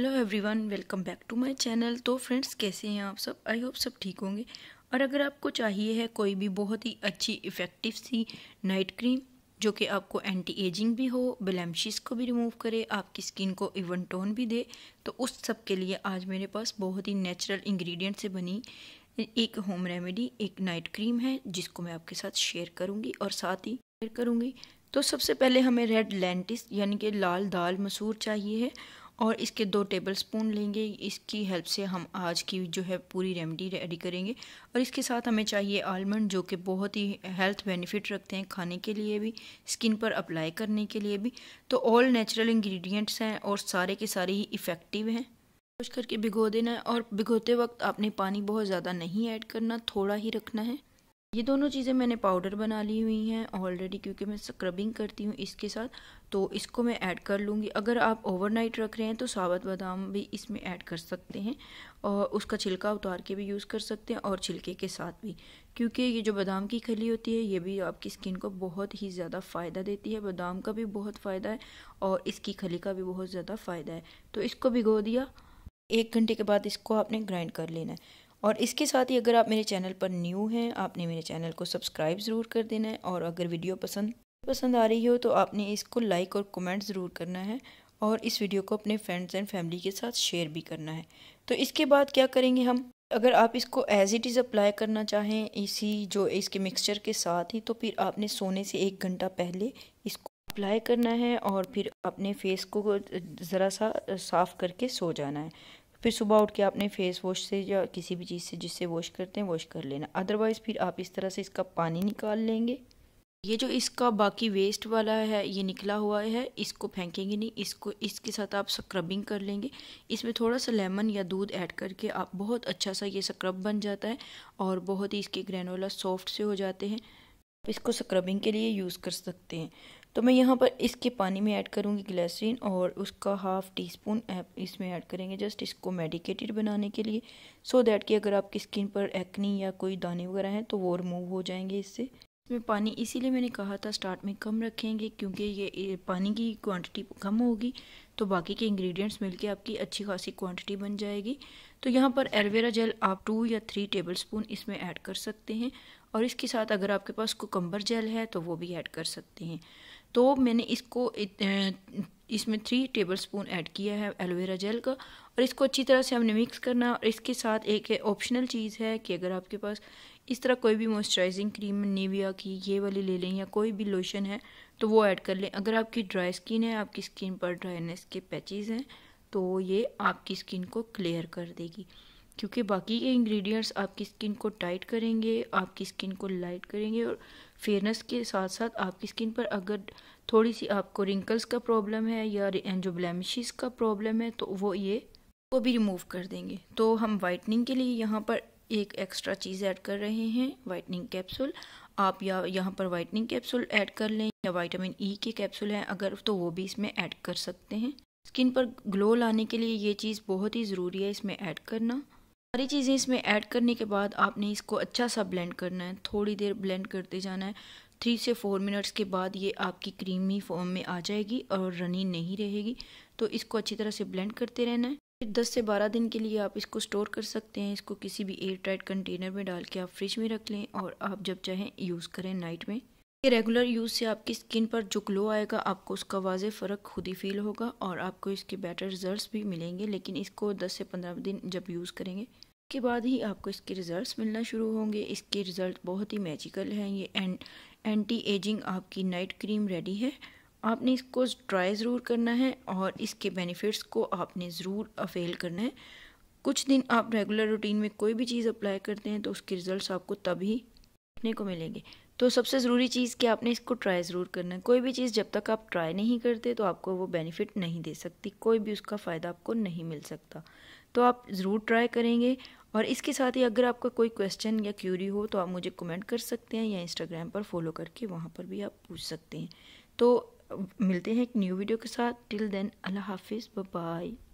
hello everyone welcome back to my channel तो friends कैसे हैं आप सब आई होप सब ठीक होंगे और अगर आपको चाहिए है कोई भी बहुत ही अच्छी इफ़ेक्टिव सी नाइट क्रीम जो कि आपको एंटी एजिंग भी हो ब्लैमशीस को भी रिमूव करे आपकी स्किन को इवन टोन भी दे तो उस सब के लिए आज मेरे पास बहुत ही नेचुरल इंग्रेडिएंट से बनी एक होम रेमेडी एक नाइट क्रीम है जिसको मैं आपके साथ शेयर करूँगी और साथ ही शेयर करूँगी तो सबसे पहले हमें रेड लेंटिस यानी कि लाल दाल मसूर चाहिए है और इसके दो टेबल स्पून लेंगे इसकी हेल्प से हम आज की जो है पूरी रेमडी रेडी करेंगे और इसके साथ हमें चाहिए आलमंड जो कि बहुत ही हेल्थ बेनिफिट रखते हैं खाने के लिए भी स्किन पर अप्लाई करने के लिए भी तो ऑल नेचुरल इंग्रेडिएंट्स हैं और सारे के सारे ही इफ़ेक्टिव हैं कुछ करके भिगो देना है और भिगोते वक्त आपने पानी बहुत ज़्यादा नहीं ऐड करना थोड़ा ही रखना है ये दोनों चीज़ें मैंने पाउडर बना ली हुई हैं ऑलरेडी क्योंकि मैं स्क्रबिंग करती हूँ इसके साथ तो इसको मैं ऐड कर लूँगी अगर आप ओवरनाइट रख रहे हैं तो साबुत बादाम भी इसमें ऐड कर सकते हैं और उसका छिलका उतार के भी यूज़ कर सकते हैं और छिलके के साथ भी क्योंकि ये जो बादाम की खली होती है ये भी आपकी स्किन को बहुत ही ज़्यादा फ़ायदा देती है बादाम का भी बहुत फ़ायदा है और इसकी खली का भी बहुत ज़्यादा फ़ायदा है तो इसको भिगो दिया एक घंटे के बाद इसको आपने ग्राइंड कर लेना है और इसके साथ ही अगर आप मेरे चैनल पर न्यू हैं आपने मेरे चैनल को सब्सक्राइब ज़रूर कर देना है और अगर वीडियो पसंद पसंद आ रही हो तो आपने इसको लाइक और कमेंट ज़रूर करना है और इस वीडियो को अपने फ्रेंड्स एंड फैमिली के साथ शेयर भी करना है तो इसके बाद क्या करेंगे हम अगर आप इसको एज़ इट इज़ अप्लाई करना चाहें इसी जो इसके मिक्सचर के साथ ही तो फिर आपने सोने से एक घंटा पहले इसको अप्लाई करना है और फिर अपने फेस को ज़रा सा साफ़ करके सो जाना है फिर सुबह उठ के आपने फेस वॉश से या किसी भी चीज़ से जिससे वॉश करते हैं वॉश कर लेना अदरवाइज़ फिर आप इस तरह से इसका पानी निकाल लेंगे ये जो इसका बाकी वेस्ट वाला है ये निकला हुआ है इसको फेंकेंगे नहीं इसको इसके साथ आप स्क्रबिंग कर लेंगे इसमें थोड़ा सा लेमन या दूध ऐड करके आप बहुत अच्छा सा ये स्क्रब बन जाता है और बहुत ही इसके ग्रैनोला सॉफ्ट से हो जाते हैं इसको स्क्रबिंग के लिए यूज़ कर सकते हैं तो मैं यहाँ पर इसके पानी में ऐड करूँगी ग्लासरीन और उसका हाफ़ टी स्पून इसमें ऐड करेंगे जस्ट इसको मेडिकेटेड बनाने के लिए सो so दैट कि अगर आपकी स्किन पर एक्नी या कोई दाने वगैरह हैं तो वो रिमूव हो जाएंगे इससे इसमें पानी इसीलिए मैंने कहा था स्टार्ट में कम रखेंगे क्योंकि ये पानी की क्वांटिटी कम होगी तो बाकी के इंग्रेडिएंट्स मिलके आपकी अच्छी खासी क्वांटिटी बन जाएगी तो यहाँ पर एलोवेरा जेल आप टू या थ्री टेबलस्पून इसमें ऐड कर सकते हैं और इसके साथ अगर आपके पास कोकम्बर जेल है तो वो भी ऐड कर सकते हैं तो मैंने इसको इसमें थ्री टेबल स्पून ऐड किया है एलोवेरा जेल का और इसको अच्छी तरह से हमने मिक्स करना और इसके साथ एक ऑप्शनल चीज़ है कि अगर आपके पास इस तरह कोई भी मॉइस्चराइजिंग क्रीम निविया की ये वाली ले लें या कोई भी लोशन है तो वो ऐड कर लें अगर आपकी ड्राई स्किन है आपकी स्किन पर ड्राइनेस के पैचेज़ हैं तो ये आपकी स्किन को क्लियर कर देगी क्योंकि बाकी के इंग्रेडिएंट्स आपकी स्किन को टाइट करेंगे आपकी स्किन को लाइट करेंगे और फेयरनेस के साथ साथ आपकी स्किन पर अगर थोड़ी सी आपको रिंकल्स का प्रॉब्लम है या जो ब्लैमिशिस का प्रॉब्लम है तो वो ये को भी रिमूव कर देंगे तो हम वाइटनिंग के लिए यहाँ पर एक एक्स्ट्रा चीज़ ऐड कर रहे हैं वाइटनिंग कैप्सूल आप या यहाँ पर वाइटनिंग कैप्सूल ऐड कर लें या वाइटामिन ई e के कैप्सूल हैं अगर तो वो भी इसमें ऐड कर सकते हैं स्किन पर ग्लो लाने के लिए ये चीज़ बहुत ही ज़रूरी है इसमें ऐड करना सारी चीज़ें इसमें ऐड करने के बाद आपने इसको अच्छा सा ब्लेंड करना है थोड़ी देर ब्लेंड करते जाना है थ्री से फोर मिनट्स के बाद ये आपकी क्रीमी फॉर्म में आ जाएगी और रनी नहीं रहेगी तो इसको अच्छी तरह से ब्लेंड करते रहना है फिर दस से बारह दिन के लिए आप इसको स्टोर कर सकते हैं इसको किसी भी एयर टाइट कंटेनर में डाल के आप फ्रिज में रख लें और आप जब चाहें यूज़ करें नाइट में ये रेगुलर यूज़ से आपकी स्किन पर जो ग्लो आएगा आपको उसका वाज फ़र्क खुद ही फील होगा और आपको इसके बेटर रिजल्ट्स भी मिलेंगे लेकिन इसको 10 से 15 दिन जब यूज़ करेंगे उसके बाद ही आपको इसके रिजल्ट्स मिलना शुरू होंगे इसके रिज़ल्ट बहुत ही मैजिकल हैं ये एंड एंटी एजिंग आपकी नाइट क्रीम रेडी है आपने इसको ट्राई ज़रूर करना है और इसके बेनिफिट्स को आपने ज़रूर अवेल करना है कुछ दिन आप रेगुलर रूटीन में कोई भी चीज़ अप्लाई करते हैं तो उसके रिज़ल्ट्स आपको तभी देखने को मिलेंगे तो सबसे ज़रूरी चीज़ कि आपने इसको ट्राई ज़रूर करना है कोई भी चीज़ जब तक आप ट्राई नहीं करते तो आपको वो बेनिफिट नहीं दे सकती कोई भी उसका फ़ायदा आपको नहीं मिल सकता तो आप ज़रूर ट्राई करेंगे और इसके साथ ही अगर आपका कोई क्वेश्चन या क्यूरी हो तो आप मुझे कमेंट कर सकते हैं या इंस्टाग्राम पर फॉलो करके वहाँ पर भी आप पूछ सकते हैं तो मिलते हैं एक न्यू वीडियो के साथ टिल देन अल्लाह हाफिज़ बाय